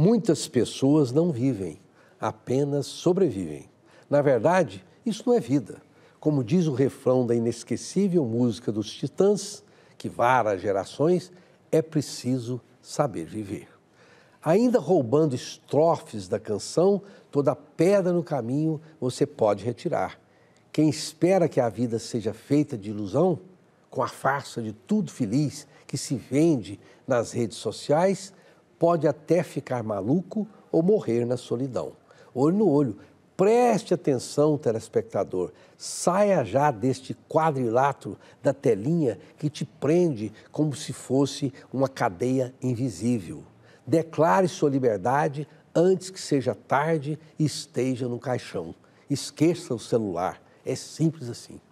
Muitas pessoas não vivem, apenas sobrevivem. Na verdade, isso não é vida. Como diz o refrão da inesquecível música dos Titãs, que vara gerações, é preciso saber viver. Ainda roubando estrofes da canção, toda pedra no caminho você pode retirar. Quem espera que a vida seja feita de ilusão, com a farsa de tudo feliz que se vende nas redes sociais, pode até ficar maluco ou morrer na solidão. Olho no olho. Preste atenção, telespectador. Saia já deste quadrilátero da telinha que te prende como se fosse uma cadeia invisível. Declare sua liberdade antes que seja tarde e esteja no caixão. Esqueça o celular. É simples assim.